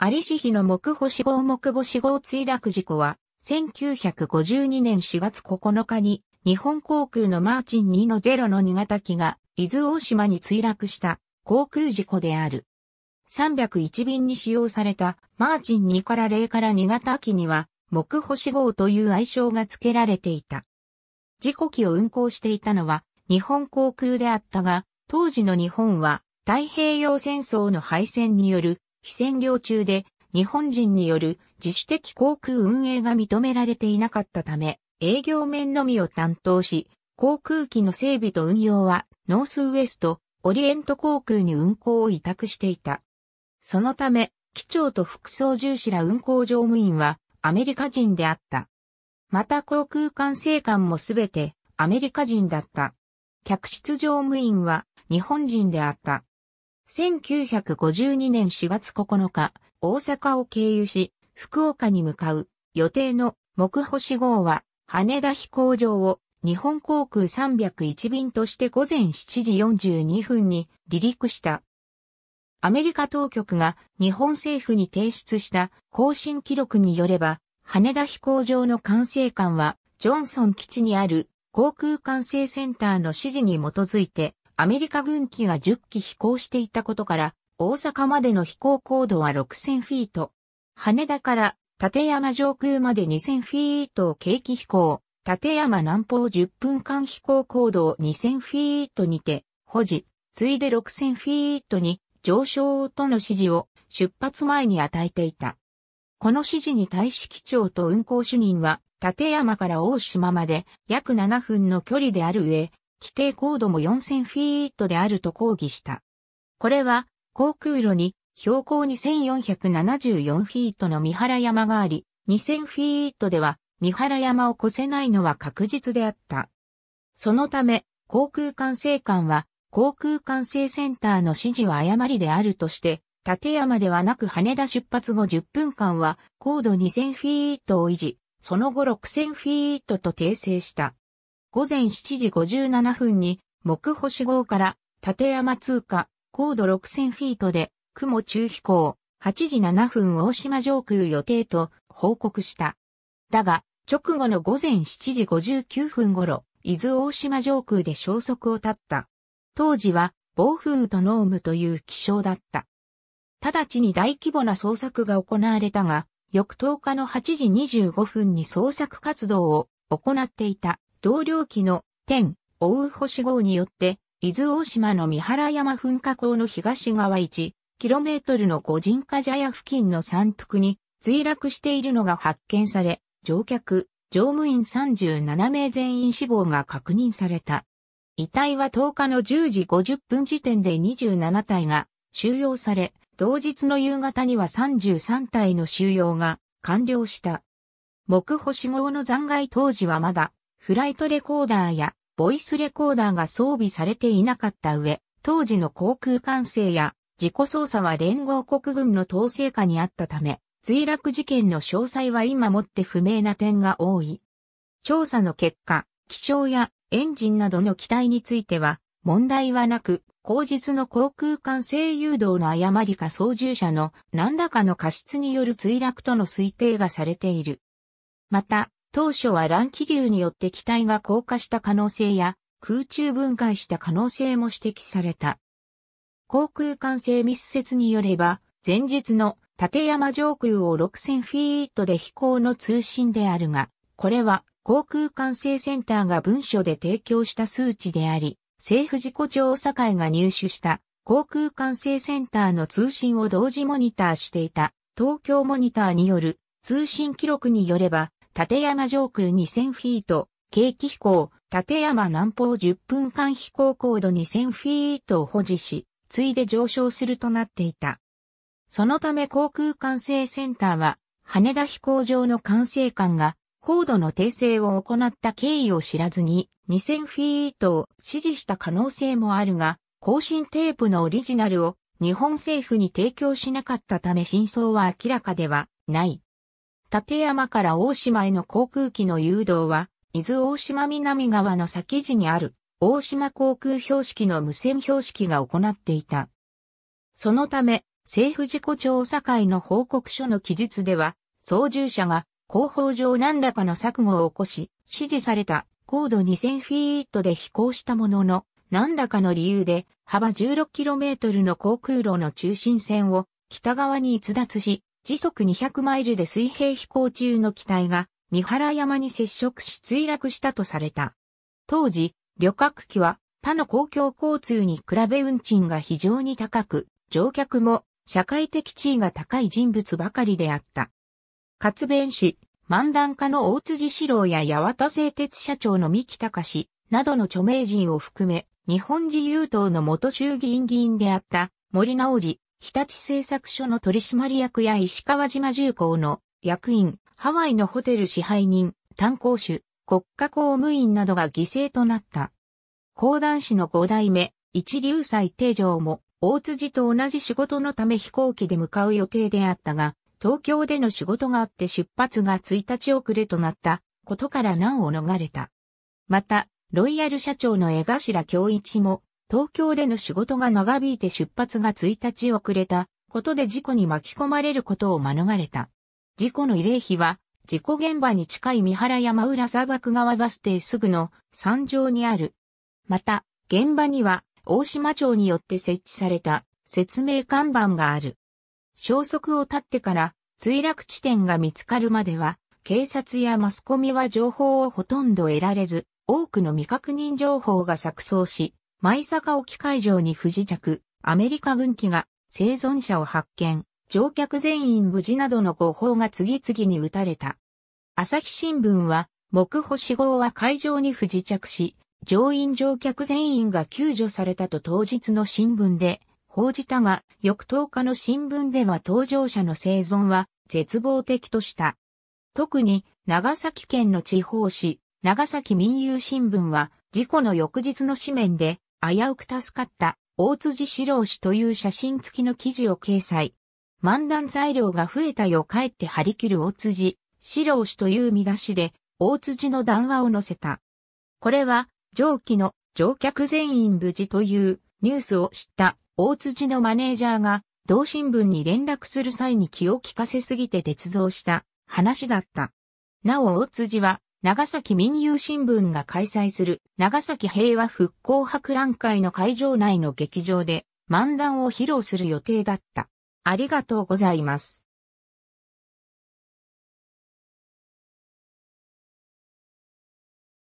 ありしの木星号木星号墜落事故は、1952年4月9日に、日本航空のマーチン2の0の2型機が、伊豆大島に墜落した航空事故である。301便に使用されたマーチン2から0から2型機には、木星号という愛称が付けられていた。事故機を運航していたのは日本航空であったが、当時の日本は太平洋戦争の敗戦による非占領中で日本人による自主的航空運営が認められていなかったため、営業面のみを担当し、航空機の整備と運用はノースウエスト、オリエント航空に運航を委託していた。そのため、機長と副操縦士ら運航乗務員はアメリカ人であった。また航空管制官もすべてアメリカ人だった。客室乗務員は日本人であった。1952年4月9日、大阪を経由し、福岡に向かう予定の木星号は、羽田飛行場を日本航空301便として午前7時42分に離陸した。アメリカ当局が日本政府に提出した更新記録によれば、羽田飛行場の管制官は、ジョンソン基地にある航空管制センターの指示に基づいて、アメリカ軍機が10機飛行していたことから、大阪までの飛行高度は6000フィート。羽田から立山上空まで2000フィートを景気飛行。立山南方10分間飛行高度を2000フィートにて、保持、ついで6000フィートに上昇との指示を出発前に与えていた。この指示に対し機長と運航主任は、立山から大島まで約7分の距離である上、規定高度も4000フィートであると抗議した。これは、航空路に標高2474フィートの三原山があり、2000フィートでは三原山を越せないのは確実であった。そのため、航空管制官は、航空管制センターの指示は誤りであるとして、立山ではなく羽田出発後10分間は高度2000フィートを維持、その後6000フィートと訂正した。午前7時57分に、木星号から立山通過、高度6000フィートで、雲中飛行、8時7分大島上空予定と報告した。だが、直後の午前7時59分頃、伊豆大島上空で消息を絶った。当時は、暴風雨と濃霧という気象だった。直ちに大規模な捜索が行われたが、翌10日の8時25分に捜索活動を行っていた。同僚機の天、大う星号によって、伊豆大島の三原山噴火口の東側 1km の五人火茶屋付近の山腹に墜落しているのが発見され、乗客、乗務員37名全員死亡が確認された。遺体は10日の10時50分時点で27体が収容され、同日の夕方には33体の収容が完了した。木星号の残骸当時はまだフライトレコーダーやボイスレコーダーが装備されていなかった上、当時の航空管制や自己操作は連合国軍の統制下にあったため、墜落事件の詳細は今もって不明な点が多い。調査の結果、気象やエンジンなどの機体については問題はなく、後日の航空管制誘導の誤りか操縦者の何らかの過失による墜落との推定がされている。また、当初は乱気流によって機体が降下した可能性や空中分解した可能性も指摘された。航空管制密接によれば、前日の立山上空を6000フィートで飛行の通信であるが、これは航空管制センターが文書で提供した数値であり、政府事故調査会が入手した航空管制センターの通信を同時モニターしていた東京モニターによる通信記録によれば、立山上空2000フィート、景気飛行、立山南方10分間飛行高度2000フィートを保持し、ついで上昇するとなっていた。そのため航空管制センターは、羽田飛行場の管制官が、高度の訂正を行った経緯を知らずに、2000フィートを指示した可能性もあるが、更新テープのオリジナルを日本政府に提供しなかったため真相は明らかではない。立山から大島への航空機の誘導は、伊豆大島南側の先地にある大島航空標識の無線標識が行っていた。そのため、政府事故調査会の報告書の記述では、操縦者が広報上何らかの錯誤を起こし、指示された高度2000フィートで飛行したものの、何らかの理由で幅 16km の航空路の中心線を北側に逸脱し、時速200マイルで水平飛行中の機体が三原山に接触し墜落したとされた。当時、旅客機は他の公共交通に比べ運賃が非常に高く、乗客も社会的地位が高い人物ばかりであった。活弁士、漫談家の大辻志郎や八幡製鉄社長の三木隆などの著名人を含め、日本自由党の元衆議院議員であった森直治、日立製作所の取締役や石川島重工の役員、ハワイのホテル支配人、炭鉱主、国家公務員などが犠牲となった。講談師の五代目、一流斎定城も、大辻と同じ仕事のため飛行機で向かう予定であったが、東京での仕事があって出発が1日遅れとなったことから難を逃れた。また、ロイヤル社長の江頭京一も東京での仕事が長引いて出発が1日遅れたことで事故に巻き込まれることを免れた。事故の慰霊碑は、事故現場に近い三原山浦砂漠川バス停すぐの山上にある。また、現場には大島町によって設置された説明看板がある。消息を絶ってから墜落地点が見つかるまでは、警察やマスコミは情報をほとんど得られず、多くの未確認情報が錯綜し、舞坂沖海上に不時着、アメリカ軍機が生存者を発見、乗客全員無事などの誤報が次々に打たれた。朝日新聞は、木星号は海上に不時着し、乗員乗客全員が救助されたと当日の新聞で報じたが、翌10日の新聞では搭乗者の生存は絶望的とした。特に長崎県の地方紙、長崎民友新聞は事故の翌日の紙面で危うく助かった、大辻志郎氏という写真付きの記事を掲載。漫談材料が増えたよ帰って張り切る大辻、志郎氏という見出しで、大辻の談話を載せた。これは、上記の乗客全員無事というニュースを知った大辻のマネージャーが、同新聞に連絡する際に気を利かせすぎて鉄造した話だった。なお大辻は長崎民友新聞が開催する長崎平和復興博覧会の会場内の劇場で漫談を披露する予定だった。ありがとうございます。